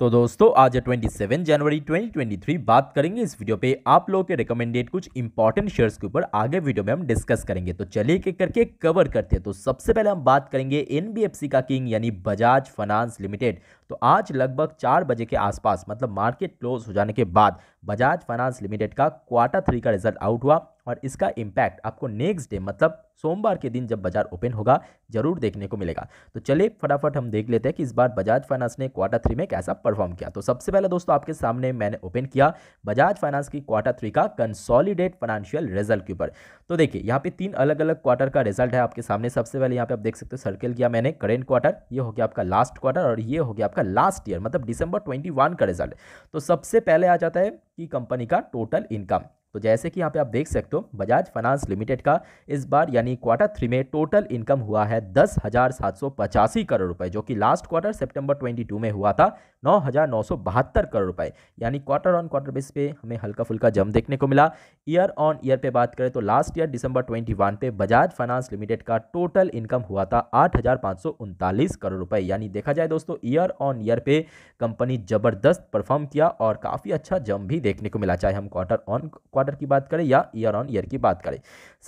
तो दोस्तों आज 27 जनवरी 2023 बात करेंगे इस वीडियो पे आप लोगों के रिकमेंडेड कुछ इंपॉर्टेंट शेयर्स के ऊपर आगे वीडियो में हम डिस्कस करेंगे तो चलिए एक करके कवर करते हैं तो सबसे पहले हम बात करेंगे एनबीएफसी का किंग यानी बजाज फाइनेंस लिमिटेड तो आज लगभग चार बजे के आसपास मतलब मार्केट क्लोज हो जाने के बाद बजाज फाइनेंस लिमिटेड का क्वार्टर थ्री का रिजल्ट आउट हुआ और इसका इम्पैक्ट आपको नेक्स्ट डे मतलब सोमवार के दिन जब बाजार ओपन होगा जरूर देखने को मिलेगा तो चलिए फटाफट हम देख लेते हैं कि इस बार बजाज फाइनेंस ने क्वार्टर थ्री में कैसा परफॉर्म किया तो सबसे पहले दोस्तों आपके सामने मैंने ओपन किया बजाज फाइनेंस की क्वार्टर थ्री का कंसॉलिडेट फाइनेंशियल रिजल्ट के ऊपर तो देखिए यहाँ पे तीन अलग अलग क्वार्टर का रिजल्ट है आपके सामने सबसे पहले यहाँ पे आप देख सकते हो सर्किल किया मैंने करेंट क्वार्टर ये हो गया आपका लास्ट क्वार्टर और ये हो गया आपका लास्ट ईयर मतलब दिसंबर 21 का रिजल्ट तो सबसे पहले आ जाता है कि कंपनी का टोटल इनकम तो जैसे कि यहाँ पे आप देख सकते हो बजाज फाइनेंस लिमिटेड का इस बार यानी क्वार्टर थ्री में टोटल इनकम हुआ है दस हज़ार सात सौ पचासी करोड़ रुपए जो कि लास्ट क्वार्टर सितंबर 22 में हुआ था नौ हज़ार नौ सौ बहत्तर करोड़ रुपए यानी क्वार्टर ऑन क्वार्टर बेस पे हमें हल्का फुल्का जम देखने को मिला ईयर ऑन ईयर पे बात करें तो लास्ट ईयर दिसंबर ट्वेंटी वन पे बजाज फाइनेंस लिमिटेड का टोटल इनकम हुआ था आठ हज़ार सौ उनतालीस करोड़ रुपए यानी देखा जाए दोस्तों ईयर ऑन ईयर पे कंपनी ज़बरदस्त परफॉर्म किया और काफ़ी अच्छा जम भी देखने को मिला चाहे हम क्वार्टर ऑन क्वार्टर क्वार्टर की बात करें या ईयर ऑन ईयर की बात करें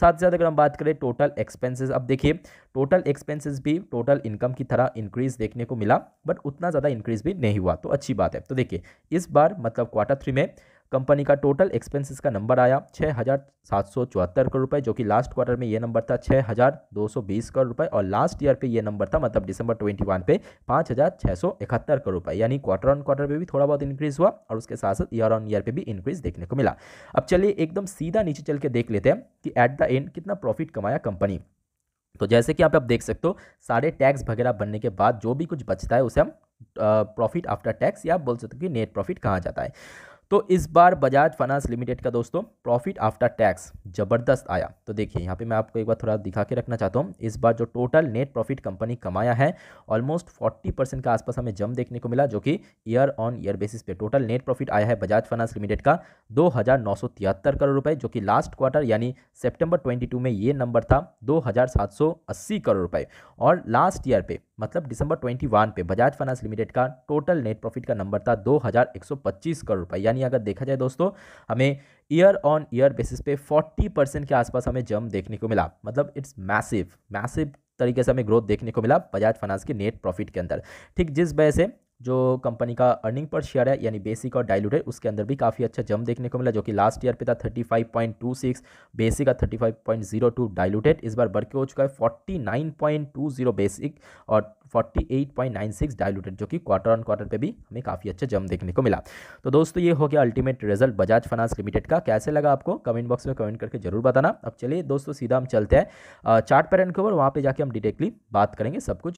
साथ ही साथ अगर हम बात करें टोटल एक्सपेंसेस अब देखिए टोटल एक्सपेंसेस भी टोटल इनकम की तरह इंक्रीज देखने को मिला बट उतना ज़्यादा इंक्रीज भी नहीं हुआ तो अच्छी बात है तो देखिए इस बार मतलब क्वार्टर थ्री में कंपनी का टोटल एक्सपेंसेस का नंबर आया छः हज़ार सात सौ चौहत्तर करोड़ रुपए जो कि लास्ट क्वार्टर में ये नंबर था छः हज़ार दो सौ बीस करोड़ रुपए और लास्ट ईयर पे ये नंबर था मतलब दिसंबर ट्वेंटी वन पे पाँच हज़ार छः सौ इकहत्तर करोड़ रुपए यानी क्वार्टर ऑन क्वार्टर पे भी थोड़ा बहुत इंक्रीज़ हुआ और उसके साथ साथ ईयर ऑन ईयर पर भी इंक्रीज़ देखने को मिला अब चलिए एकदम सीधा नीचे चल के देख लेते हैं कि एट द एंड कितना प्रॉफिट कमाया कंपनी तो जैसे कि आप अब देख सकते हो सारे टैक्स वगैरह बनने के बाद जो भी कुछ बचता है उसे हम प्रॉफिट आफ्टर टैक्स या बोल सकते हो कि नेट प्रॉफिट कहाँ जाता है तो इस बार बजाज फाइनेंस लिमिटेड का दोस्तों प्रॉफिट आफ्टर टैक्स ज़बरदस्त आया तो देखिए यहाँ पे मैं आपको एक बार थोड़ा दिखा के रखना चाहता हूँ इस बार जो टोटल नेट प्रॉफिट कंपनी कमाया है ऑलमोस्ट 40 परसेंट के आसपास हमें जम देखने को मिला जो कि ईयर ऑन ईयर बेसिस पे टोटल नेट प्रॉफिट आया है बजाज फाइनेंस लिमिटेड का दो करोड़ रुपये जो कि लास्ट क्वार्टर यानी सेप्टेम्बर ट्वेंटी में ये नंबर था दो करोड़ रुपये और लास्ट ईयर पे मतलब दिसंबर 21 पे बजाज फाइनेंस लिमिटेड का टोटल नेट प्रॉफिट का नंबर था 2125 करोड़ रुपए यानी अगर देखा जाए दोस्तों हमें ईयर ऑन ईयर बेसिस पे 40 परसेंट के आसपास हमें जम देखने को मिला मतलब इट्स मैसिव मैसिव तरीके से हमें ग्रोथ देखने को मिला बजाज फाइनेंस के नेट प्रॉफिट के अंदर ठीक जिस वजह से जो कंपनी का अर्निंग पर शेयर है यानी बेसिक और डाइल्यूटेड उसके अंदर भी काफ़ी अच्छा जम देखने को मिला जो कि लास्ट ईयर पे था 35.26 बेसिक का 35.02 डाइल्यूटेड इस बार बढ़ के हो चुका है 49.20 बेसिक और 48.96 डाइल्यूटेड जो कि क्वार्टर ऑन क्वार्टर पे भी हमें काफ़ी अच्छा जम देखने को मिला तो दोस्तों ये हो गया ultimate result Bajaj finance limited का कैसे लगा आपको कमेंट बॉक्स में कमेंट करके जरूर बताना अब चलिए दोस्तों सीधा हम चलते हैं चार्ट पैटर्न के ऊपर वहाँ पर जाके हम डिटेक्टली बात करेंगे सब कुछ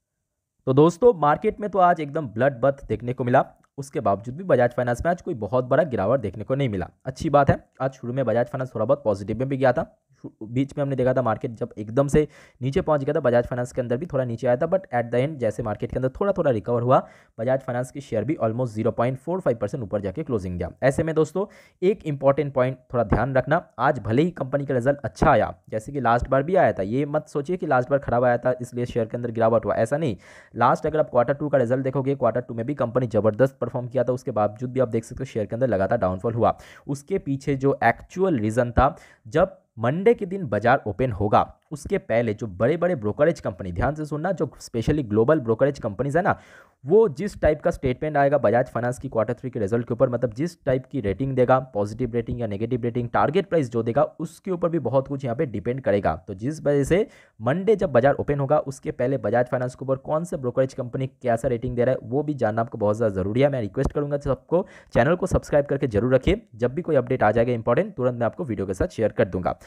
तो दोस्तों मार्केट में तो आज एकदम ब्लड बथ देखने को मिला उसके बावजूद भी बजाज फाइनेंस में आज कोई बहुत बड़ा गिरावट देखने को नहीं मिला अच्छी बात है आज शुरू में बजाज फाइनेंस थोड़ा बहुत पॉजिटिव में भी गया था बीच में हमने देखा था मार्केट जब एकदम से नीचे पहुंच गया था बजाज फाइनेंस के अंदर भी थोड़ा नीचे आया था बट एट द एंड जैसे मार्केट के अंदर थोड़ा थोड़ा रिकवर हुआ बजाज फाइनेंस की शेयर भी almost zero point four five percent ऊपर जाके क्लोजिंग दिया ऐसे में दोस्तों एक इंपॉर्टेंट पॉइंट थोड़ा ध्यान रखना आज भले ही कंपनी का रिजल्ट अच्छा आया जैसे कि लास्ट बार भी आया था ये मत सोचिए कि लास्ट बार खराब आया था इसलिए शेयर के अंदर गिरावट हुआ ऐसा नहीं लास्ट अगर आप क्वार्टर टू का रिजल्ट देखोगे क्वार्टर टू में भी कंपनी जबरदस्त परफॉर्म किया था उसके बावजूद भी आप देख सकते हो शेयर के अंदर लगातार डाउनफॉल हुआ उसके पीछे जो एक्चुअल रीज़न था जब मंडे के दिन बाजार ओपन होगा उसके पहले जो बड़े बड़े ब्रोकरेज कंपनी ध्यान से सुनना जो स्पेशली ग्लोबल ब्रोकरेज कंपनीज है ना वो जिस टाइप का स्टेटमेंट आएगा बजाज फाइनेंस की क्वार्टर थ्री के रिजल्ट के ऊपर मतलब जिस टाइप की रेटिंग देगा पॉजिटिव रेटिंग या नेगेटिव रेटिंग टारगेट प्राइस जो देगा उसके ऊपर भी बहुत कुछ यहाँ पे डिपेंड करेगा तो जिस वजह से मंडे जब बाजार ओपन होगा उसके पहले बजाज फाइनेंस के ऊपर कौन से ब्रोकरेज कंपनी कैसा रेटिंग दे रहा है वो भी जानना आपको बहुत ज़्यादा जरूरी है मैं रिक्वेस्ट करूँगा सबको चैनल को सब्सक्राइब करके जरूर रखिए जब भी कोई अपडेट आ जाएगा इंपॉर्टेंट तुरंत मैं आपको वीडियो के साथ शेयर कर दूंगा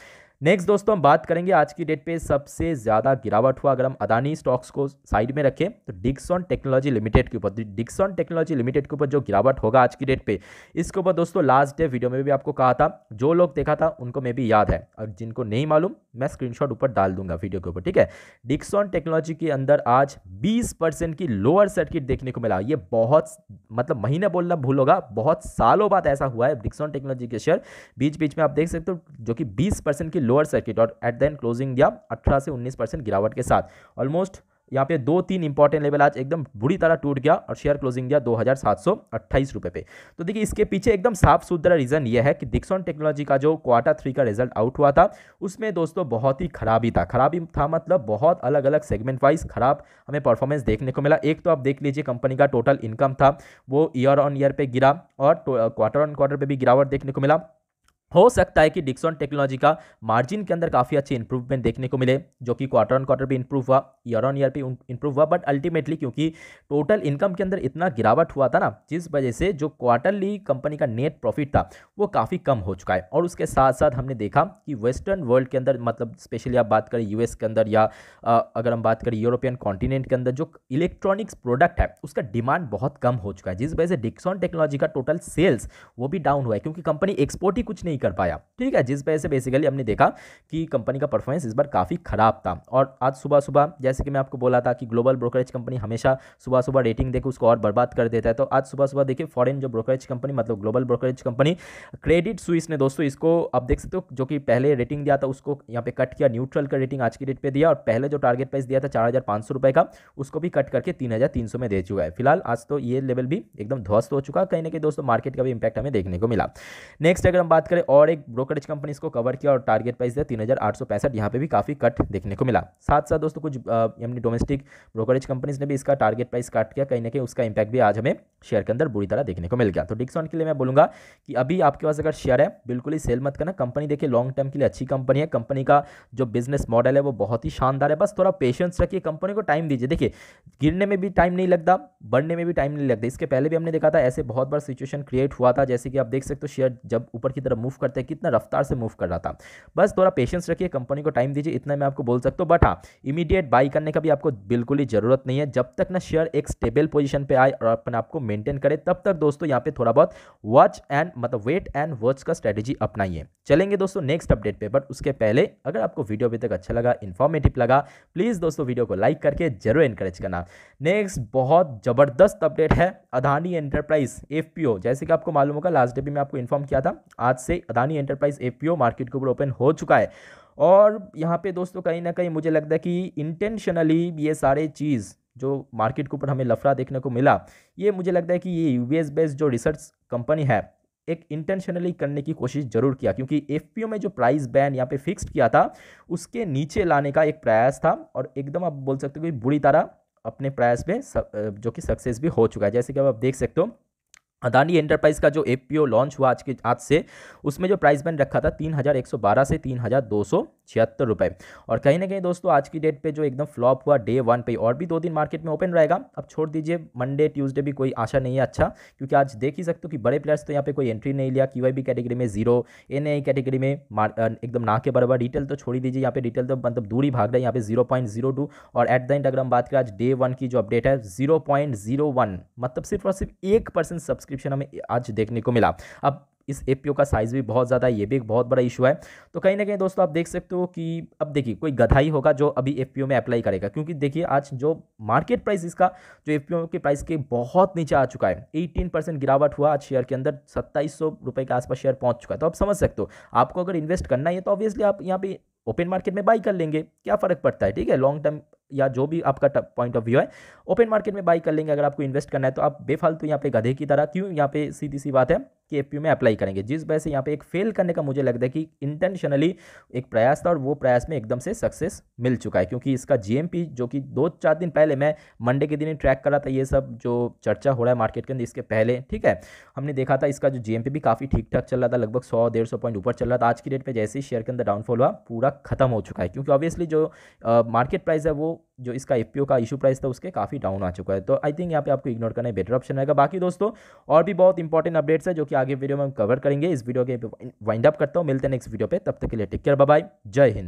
नेक्स्ट दोस्तों हम बात करेंगे आज की मार्केट पे सबसे ज़्यादा गिरावट हुआ अगर हम अदानी स्टॉक्स को साइड में रखें तो डिक्सॉन टेक्नोलॉजी लिमिटेड के ऊपर डिक्सॉन टेक्नोलॉजी लिमिटेड के ऊपर जो गिरावट होगा आज की डेट पे इसके ऊपर दोस्तों लास्ट डे वीडियो में भी आपको कहा था जो लोग देखा था उनको मे भी याद है और जिनको नहीं मालूम मैं स्क्रीन ऊपर डाल दूंगा वीडियो के ऊपर ठीक है डिक्सॉन टेक्नोलॉजी के अंदर आज बीस की लोअर सर्किट देखने को मिला ये बहुत मतलब महीने बोलना भूल होगा बहुत सालों बाद ऐसा हुआ है डिक्सॉन टेक्नोलॉजी के शेयर बीच बीच में आप देख सकते हो जो कि बीस की लोअर सर्किट और एट देन क्लोजिंग गया अठारह से उन्नीस परसेंट गिरावट के साथ ऑलमोस्ट यहाँ पे दो तीन इंपॉर्टेंट लेवल आज एकदम बुरी तरह टूट गया और शेयर क्लोजिंग गया दो रुपए पे तो देखिए इसके पीछे एकदम साफ सुथरा रीज़न ये है कि डिक्सॉन टेक्नोलॉजी का जो क्वार्टर थ्री का रिजल्ट आउट हुआ था उसमें दोस्तों बहुत ही खराबी था खराबी था मतलब बहुत अलग अलग सेगमेंट वाइज खराब हमें परफॉर्मेंस देखने को मिला एक तो आप देख लीजिए कंपनी का टोटल इनकम था वो ईयर ऑन ईयर पर गिरा और क्वार्टर ऑन क्वार्टर पर भी गिरावट देखने को मिला हो सकता है कि डिक्सॉन टेक्नोलॉजी का मार्जिन के अंदर काफ़ी अच्छे इंप्रूवमेंट देखने को मिले जो कि क्वार्टर ऑन क्वार्टर भी इंप्रूव हुआ ईयर ऑन ईयर भी इंप्रूव हुआ बट अल्टीमेटली क्योंकि टोटल इनकम के अंदर इतना गिरावट हुआ था ना जिस वजह से जो क्वार्टरली कंपनी का नेट प्रॉफिट था वो काफ़ी कम हो चुका है और उसके साथ साथ हमने देखा कि वेस्टर्न वर्ल्ड के अंदर मतलब स्पेशली आप बात करें यूएस के अंदर या अगर हम बात करें यूरोपियन कॉन्टिनेंट के अंदर जो इलेक्ट्रॉनिक्स प्रोडक्ट है उसका डिमांड बहुत कम हो चुका है जिस वजह से डिक्सॉन टेक्नोलॉजी का टोटल सेल्स वो भी डाउन हुआ है क्योंकि कंपनी एक्सपोर्ट ही कुछ नहीं कर पाया ठीक है जिस वजह से बेसिकली हमने देखा कि कंपनी का परफॉर्मेंस इस बार काफ़ी ख़राब था और आज सुबह सुबह जैसे कि मैं आपको बोला था कि ग्लोबल ब्रोकरेज कंपनी हमेशा सुबह सुबह रेटिंग देकर उसको और बर्बाद कर देता है तो आज सुबह सुबह देखिए फॉरन जो ब्रोकरेज कंपनी मतलब global brokerage company credit Suisse ने दोस्तों इसको आप देख सकते हो जो कि पहले रेटिंग दिया था उसको यहाँ पे कट किया न्यूट्रल का रेटिंग आज की डेट पर दिया और पहले जो टारगेट प्राइस दिया था चार रुपए का उसको भी कट करके तीन में दे चुका है फिलहाल आज तो ये लेवल भी एकदम ध्वस्त हो चुका कहीं ना कहीं दोस्तों मार्केट का भी इंपैक्ट हमें देखने को मिला नेक्स्ट अगर हम बात करें और एक ब्रोकरेज कंपनी इसको कवर किया और टारगेट प्राइस दिया तीन हज़ार आठ सौ पैंसठ यहाँ पर भी काफ़ी कट देखने को मिला साथ साथ दोस्तों कुछ यानी डोमेस्टिक ब्रोकरेज कंपनीज ने भी इसका टारगेट प्राइस काट किया कहीं ना कहीं उसका इंपैक्ट भी आज हमें शेयर के अंदर बुरी तरह देखने को मिल गया तो डिस्काउंट के लिए मैं बोलूँगा कि अभी आपके पास अगर शेयर है बिल्कुल ही सेल मत करना कंपनी देखिए लॉन्ग टर्म के लिए अच्छी कंपनी है कंपनी का जो बिजनेस मॉडल है वो बहुत ही शानदार है बस थोड़ा पेशेंस रखिए कंपनी को टाइम दीजिए देखिए गिरने में भी टाइम नहीं लगता बढ़ने में भी टाइम नहीं लगता इसके पहले भी हमने देखा था ऐसे बहुत बार सिचुएशन क्रिएट हुआ था जैसे कि आप देख सकते हो शेयर जब ऊपर की तरफ मूव मूव करता है कितना रफ्तार से मूव कर रहा था बस थोड़ा पेशेंस रखिए कंपनी को टाइम दीजिए इतना मैं आपको बोल सकता हूँ बट हाँ इमीडिएट बाई करने का भी आपको बिल्कुल ही जरूरत नहीं है जब तक ना शेयर एक स्टेबल पोजिशन पर आए और अपने आपको मेंटेन करे तब तक दोस्तों यहाँ पे थोड़ा बहुत वॉच एंड मतलब वेट एंड वॉच का स्ट्रेटेजी अपनाइए चलेंगे दोस्तों नेक्स्ट अपडेट पे बट उसके पहले अगर आपको वीडियो अभी तक अच्छा लगा इन्फॉर्मेटिव लगा प्लीज़ दोस्तों वीडियो को लाइक करके जरूर इंकरेज करना नेक्स्ट बहुत ज़बरदस्त अपडेट है अदानी एंटरप्राइज एफ जैसे कि आपको मालूम होगा लास्ट डे भी मैं आपको इन्फॉर्म किया था आज से अदानी एंटरप्राइज एपीओ मार्केट के ऊपर ओपन हो चुका है और यहाँ पे दोस्तों कहीं ना कहीं मुझे लगता है कि इंटेंशनली ये सारे चीज़ जो मार्केट के ऊपर हमें लफड़ा देखने को मिला ये मुझे लगता है कि ये एस बेस्ड जो रिसर्च कंपनी है एक इंटेंशनली करने की कोशिश जरूर किया क्योंकि एफ में जो प्राइस बैन यहाँ पे फिक्स्ड किया था उसके नीचे लाने का एक प्रयास था और एकदम आप बोल सकते हो कि बुरी तरह अपने प्रयास में जो कि सक्सेस भी हो चुका है जैसे कि आप देख सकते हो अदानी एंटरप्राइज का जो ए लॉन्च हुआ आज के आज से उसमें जो प्राइस बैंड रखा था बारह से सौ छिहत्तर रुपये और कहीं ना कहीं दोस्तों आज की डेट पे जो एकदम फ्लॉप हुआ डे वन पे और भी दो दिन मार्केट में ओपन रहेगा अब छोड़ दीजिए मंडे ट्यूसडे भी कोई आशा नहीं है अच्छा क्योंकि आज देख ही सकते हो कि बड़े प्लेयर्स तो यहाँ पे कोई एंट्री नहीं लिया क्यू कैटेगरी में जीरो एन कैटेगरी में एकदम ना के बराबर डिटेल तो छोड़ दीजिए यहाँ पे डिटेल तो मतलब दूरी भाग रहा है यहाँ पे जीरो पॉइंट जीरो टू और एट द एंड अगर हम बात करें आज डे वन की जो अपडेट है जीरो पॉइंट जीरो वन मतलब सिर्फ और सिर्फ एक परसेंट सब्सक्रिप्शन हमें आज देखने को मिला अब इस ए का साइज़ भी बहुत ज़्यादा है ये भी एक बहुत बड़ा इशू है तो कहीं ना कहीं दोस्तों आप देख सकते हो कि अब देखिए कोई गधाई होगा जो अभी एफ में अप्लाई करेगा क्योंकि देखिए आज जो मार्केट प्राइस इसका जो एफ के प्राइस के बहुत नीचे आ चुका है एटीन परसेंट गिरावट हुआ आज शेयर के अंदर सत्ताईस सौ रुपये के आसपास शेयर पहुँच चुका है तो आप समझ सकते हो आपको अगर इन्वेस्ट करना है तो ऑब्वियसली आप यहाँ पर ओपन मार्केट में बाई कर लेंगे क्या फ़र्क पड़ता है ठीक है लॉन्ग टर्म या जो भी आपका पॉइंट ऑफ व्यू है ओपन मार्केट में बाई कर लेंगे अगर आपको इन्वेस्ट करना है तो आप बेफालतू यहाँ पे गधे की तरह क्यों यहाँ पे सीधी सी बात है कि एफ में अप्लाई करेंगे जिस वजह से यहाँ पे एक फेल करने का मुझे लगता है कि इंटेंशनली एक प्रयास था और वो प्रयास में एकदम से सक्सेस मिल चुका है क्योंकि इसका जी जो कि दो चार दिन पहले मैं मंडे के दिन ही ट्रैक कर रहा था ये सब जो चर्चा हो रहा है मार्केट के अंदर इसके पहले ठीक है हमने देखा था इसका जो जी भी काफ़ी ठीक ठाक चल रहा था लगभग सौ डेढ़ सौ पॉइंट ऊपर चल रहा था आज की डेट में जैसे ही शेयर के अंदर डाउनफॉल हुआ पूरा खत्म हो चुका है क्योंकि ऑब्वियसली जो मार्केट प्राइस है वो जो इसका एफ का इशू प्राइस था उसके काफ़ी डाउन आ चुका है तो आई थिंक यहाँ पे आपको इग्नोर करना बेटर ऑप्शन रहेगा बाकी दोस्तों और भी बहुत इंपॉर्टेंट अपडेट्स है जो कि आगे वीडियो में हम कवर करेंगे इस वीडियो के वाइंड अप करता हूँ मिलते हैं नेक्स्ट वीडियो पर तब तक के लिए टेक केयर बाय जय हिंद